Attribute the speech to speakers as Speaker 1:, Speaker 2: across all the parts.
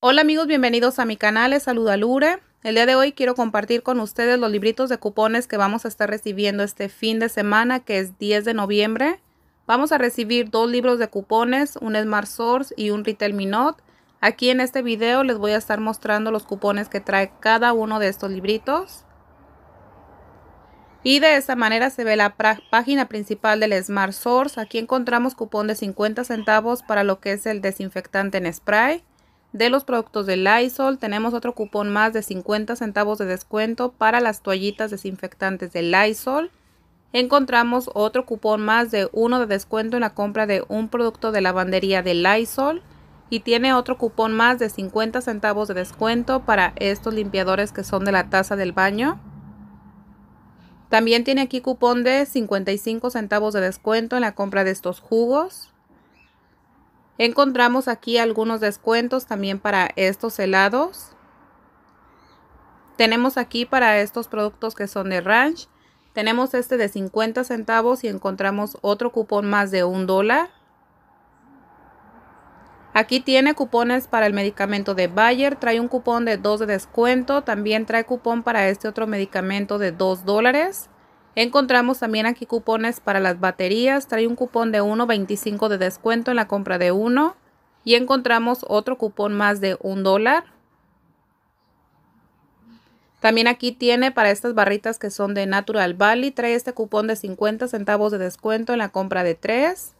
Speaker 1: Hola amigos, bienvenidos a mi canal, les saluda Lure. El día de hoy quiero compartir con ustedes los libritos de cupones que vamos a estar recibiendo este fin de semana, que es 10 de noviembre. Vamos a recibir dos libros de cupones, un Smart Source y un Retail Minot. Aquí en este video les voy a estar mostrando los cupones que trae cada uno de estos libritos. Y de esta manera se ve la página principal del Smart Source. Aquí encontramos cupón de 50 centavos para lo que es el desinfectante en spray de los productos de Lysol. Tenemos otro cupón más de 50 centavos de descuento para las toallitas desinfectantes de Lysol. Encontramos otro cupón más de uno de descuento en la compra de un producto de lavandería de Lysol. Y tiene otro cupón más de 50 centavos de descuento para estos limpiadores que son de la taza del baño. También tiene aquí cupón de 55 centavos de descuento en la compra de estos jugos. Encontramos aquí algunos descuentos también para estos helados. Tenemos aquí para estos productos que son de ranch. Tenemos este de 50 centavos y encontramos otro cupón más de un dólar. Aquí tiene cupones para el medicamento de Bayer, trae un cupón de 2 de descuento, también trae cupón para este otro medicamento de 2 dólares. Encontramos también aquí cupones para las baterías. Trae un cupón de 1.25 de descuento en la compra de uno. Y encontramos otro cupón más de un dólar. También aquí tiene para estas barritas que son de Natural Valley. Trae este cupón de 50 centavos de descuento en la compra de 3.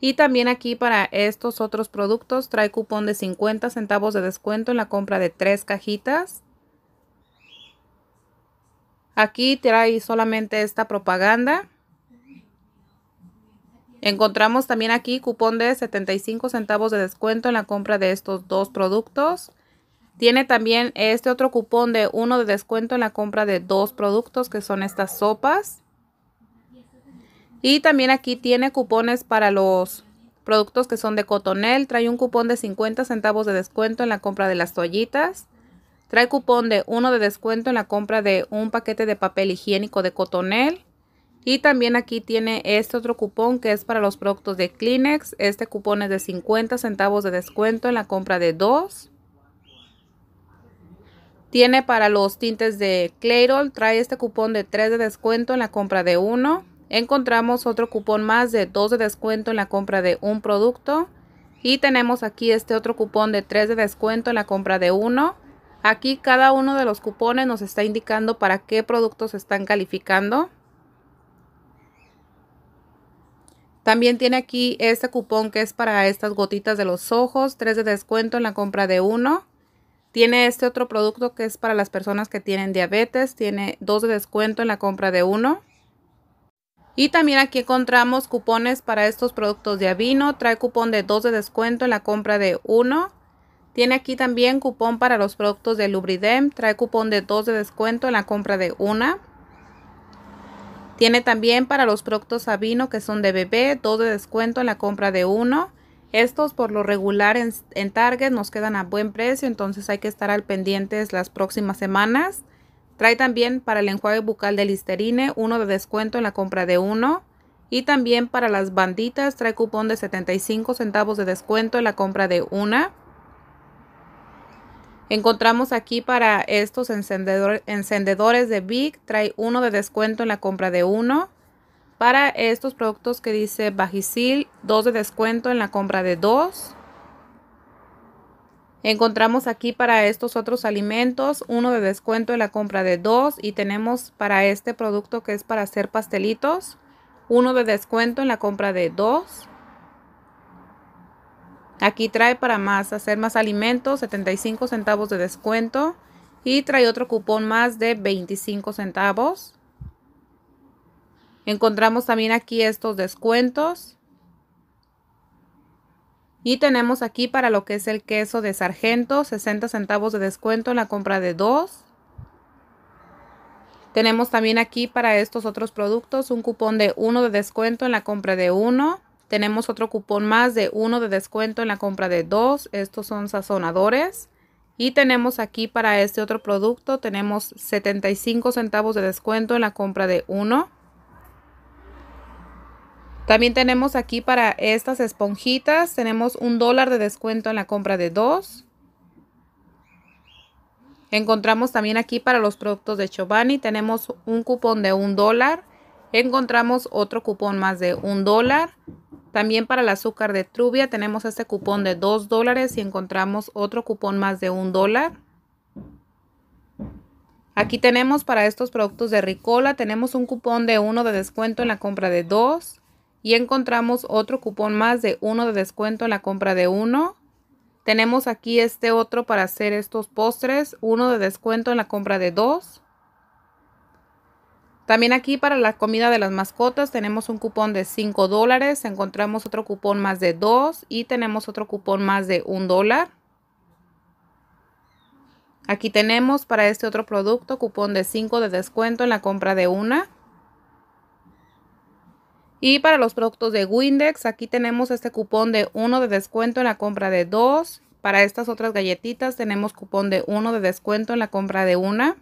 Speaker 1: Y también aquí para estos otros productos trae cupón de 50 centavos de descuento en la compra de tres cajitas. Aquí trae solamente esta propaganda. Encontramos también aquí cupón de 75 centavos de descuento en la compra de estos dos productos. Tiene también este otro cupón de 1 de descuento en la compra de dos productos que son estas sopas. Y también aquí tiene cupones para los productos que son de cotonel. Trae un cupón de 50 centavos de descuento en la compra de las toallitas. Trae cupón de 1 de descuento en la compra de un paquete de papel higiénico de cotonel. Y también aquí tiene este otro cupón que es para los productos de Kleenex. Este cupón es de 50 centavos de descuento en la compra de dos. Tiene para los tintes de Clairol, trae este cupón de 3 de descuento en la compra de uno. Encontramos otro cupón más de 2 de descuento en la compra de un producto. Y tenemos aquí este otro cupón de 3 de descuento en la compra de uno. Aquí cada uno de los cupones nos está indicando para qué productos están calificando. También tiene aquí este cupón que es para estas gotitas de los ojos, 3 de descuento en la compra de uno. Tiene este otro producto que es para las personas que tienen diabetes, tiene 2 de descuento en la compra de uno. Y también aquí encontramos cupones para estos productos de avino, trae cupón de 2 de descuento en la compra de uno tiene aquí también cupón para los productos de Lubridem. Trae cupón de 2 de descuento en la compra de una. Tiene también para los productos Sabino que son de bebé, 2 de descuento en la compra de uno. Estos por lo regular en, Target nos quedan a buen precio, entonces hay que estar al pendientes las próximas semanas. Trae también para el enjuague bucal de Listerine, uno de descuento en la compra de uno. Y también para las banditas trae cupón de 75 centavos de descuento en la compra de una. Encontramos aquí para estos encendedores de Big, trae uno de descuento en la compra de uno. Para estos productos que dice Bajisil, dos de descuento en la compra de dos. Encontramos aquí para estos otros alimentos, uno de descuento en la compra de dos. Y tenemos para este producto que es para hacer pastelitos, uno de descuento en la compra de dos. Aquí trae para más, hacer más alimentos, 75 centavos de descuento. Y trae otro cupón más de 25 centavos. Encontramos también aquí estos descuentos. Y tenemos aquí para lo que es el queso de sargento, 60 centavos de descuento en la compra de dos. Tenemos también aquí para estos otros productos un cupón de uno de descuento en la compra de uno. Tenemos otro cupón más de uno de descuento en la compra de dos. Estos son sazonadores. Y tenemos aquí para este otro producto, tenemos 75 centavos de descuento en la compra de uno. También tenemos aquí para estas esponjitas, tenemos un dólar de descuento en la compra de dos. Encontramos también aquí para los productos de Chobani, tenemos un cupón de un dólar. Encontramos otro cupón más de un dólar. También para el azúcar de trubia tenemos este cupón de dos dólares y encontramos otro cupón más de un dólar. Aquí tenemos para estos productos de Ricola, tenemos un cupón de uno de descuento en la compra de dos y encontramos otro cupón más de uno de descuento en la compra de uno Tenemos aquí este otro para hacer estos postres, uno de descuento en la compra de dos también aquí para la comida de las mascotas tenemos un cupón de 5 dólares, encontramos otro cupón más de 2 y tenemos otro cupón más de 1 dólar. Aquí tenemos para este otro producto cupón de 5 de descuento en la compra de una. Y para los productos de Windex, aquí tenemos este cupón de 1 de descuento en la compra de 2. Para estas otras galletitas tenemos cupón de 1 de descuento en la compra de una.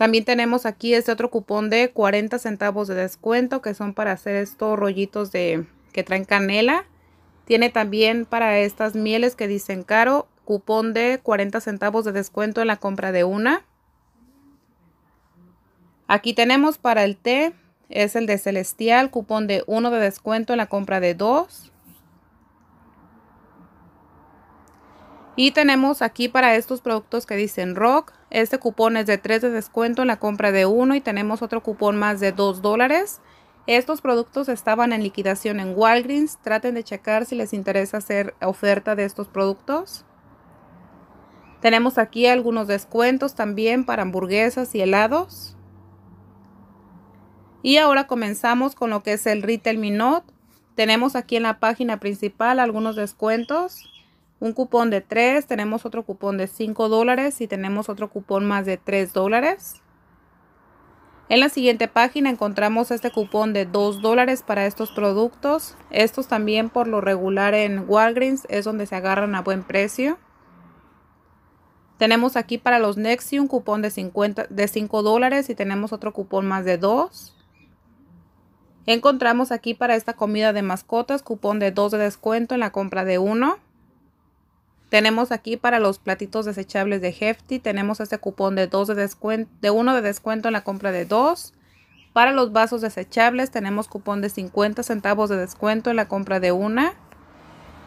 Speaker 1: También tenemos aquí este otro cupón de 40 centavos de descuento que son para hacer estos rollitos de que traen canela. Tiene también para estas mieles que dicen caro cupón de 40 centavos de descuento en la compra de una. Aquí tenemos para el té, es el de Celestial, cupón de 1 de descuento en la compra de dos. Y tenemos aquí para estos productos que dicen Rock, este cupón es de 3 de descuento en la compra de uno y tenemos otro cupón más de 2 dólares. Estos productos estaban en liquidación en Walgreens. Traten de checar si les interesa hacer oferta de estos productos. Tenemos aquí algunos descuentos también para hamburguesas y helados. Y ahora comenzamos con lo que es el Retail Minot. Tenemos aquí en la página principal algunos descuentos un cupón de 3, tenemos otro cupón de 5 dólares y tenemos otro cupón más de 3 dólares. En la siguiente página encontramos este cupón de 2 dólares para estos productos. Estos también por lo regular en Walgreens es donde se agarran a buen precio. Tenemos aquí para los Nexi un cupón de, 50, de 5 dólares y tenemos otro cupón más de 2. Encontramos aquí para esta comida de mascotas cupón de 2 de descuento en la compra de 1. Tenemos aquí para los platitos desechables de Hefty, tenemos este cupón de, dos de, descuento, de uno de descuento en la compra de 2. Para los vasos desechables tenemos cupón de 50 centavos de descuento en la compra de una.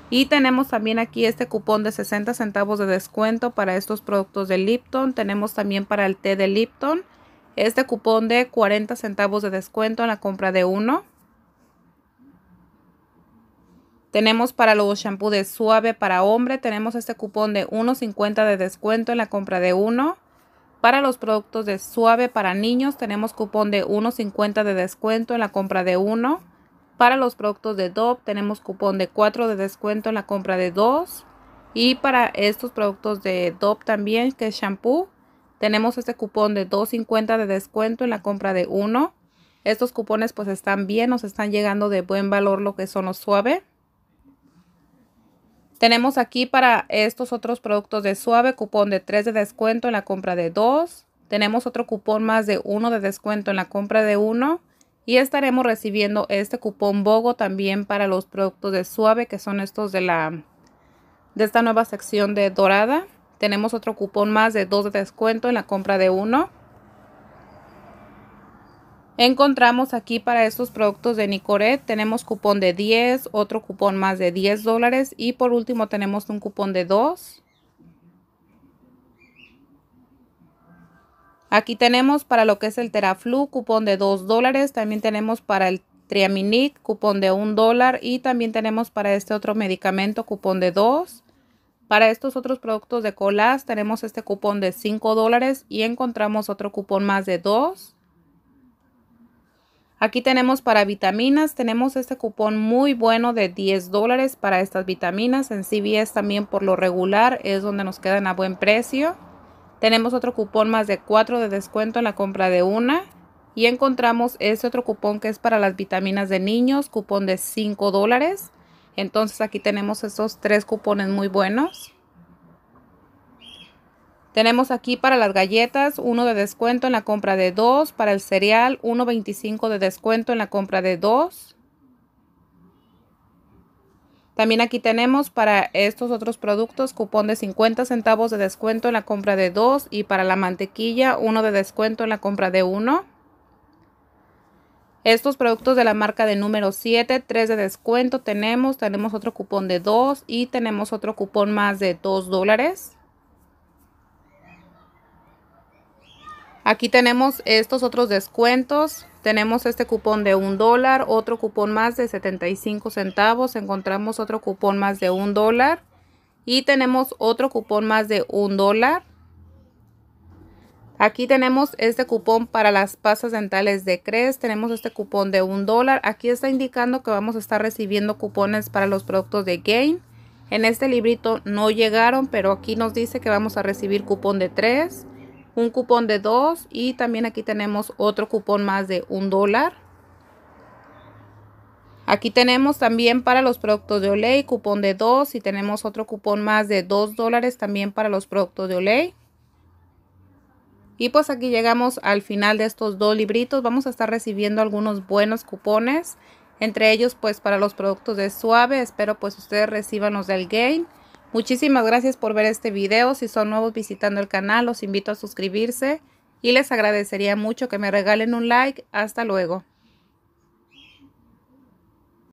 Speaker 1: Y tenemos también aquí este cupón de 60 centavos de descuento para estos productos de Lipton. Tenemos también para el té de Lipton este cupón de 40 centavos de descuento en la compra de uno. Tenemos para los shampoos de suave para hombre, tenemos este cupón de 1.50 de descuento en la compra de uno. Para los productos de suave para niños, tenemos cupón de 1.50 de descuento en la compra de uno. Para los productos de Dove, tenemos cupón de 4 de descuento en la compra de 2. Y para estos productos de Dove también, que es shampoo, tenemos este cupón de 2.50 de descuento en la compra de 1. Estos cupones pues están bien, nos están llegando de buen valor lo que son los suaves. Tenemos aquí para estos otros productos de suave cupón de 3 de descuento en la compra de 2. Tenemos otro cupón más de 1 de descuento en la compra de 1. Y estaremos recibiendo este cupón BOGO también para los productos de suave que son estos de, la, de esta nueva sección de dorada. Tenemos otro cupón más de 2 de descuento en la compra de 1. Encontramos aquí para estos productos de Nicoret, tenemos cupón de 10, otro cupón más de 10 dólares y por último tenemos un cupón de 2. Aquí tenemos para lo que es el Teraflu, cupón de 2 dólares, también tenemos para el Triaminic, cupón de 1 dólar y también tenemos para este otro medicamento cupón de 2. Para estos otros productos de colas tenemos este cupón de 5 dólares y encontramos otro cupón más de 2. Aquí tenemos para vitaminas, tenemos este cupón muy bueno de 10 dólares para estas vitaminas. En CVS también por lo regular es donde nos quedan a buen precio. Tenemos otro cupón más de 4 de descuento en la compra de una. Y encontramos este otro cupón que es para las vitaminas de niños, cupón de 5 dólares. Entonces aquí tenemos esos tres cupones muy buenos. Tenemos aquí para las galletas, uno de descuento en la compra de dos. Para el cereal, 1.25 de descuento en la compra de dos. También aquí tenemos para estos otros productos cupón de 50 centavos de descuento en la compra de dos. Y para la mantequilla, uno de descuento en la compra de uno. Estos productos de la marca de número 7, 3 de descuento tenemos. Tenemos otro cupón de 2 y tenemos otro cupón más de 2 dólares. Aquí tenemos estos otros descuentos. Tenemos este cupón de un dólar, otro cupón más de 75 centavos. Encontramos otro cupón más de un dólar. Y tenemos otro cupón más de un dólar. Aquí tenemos este cupón para las pasas dentales de Cres. Tenemos este cupón de un dólar. Aquí está indicando que vamos a estar recibiendo cupones para los productos de Gain. En este librito no llegaron, pero aquí nos dice que vamos a recibir cupón de 3 un cupón de 2 y también aquí tenemos otro cupón más de un dólar. Aquí tenemos también para los productos de Olay cupón de 2 y tenemos otro cupón más de 2 dólares también para los productos de Olay. Y pues aquí llegamos al final de estos dos libritos. Vamos a estar recibiendo algunos buenos cupones. Entre ellos pues para los productos de Suave. Espero pues ustedes reciban los del Gain. Muchísimas gracias por ver este video. Si son nuevos visitando el canal, los invito a suscribirse y les agradecería mucho que me regalen un like. Hasta luego.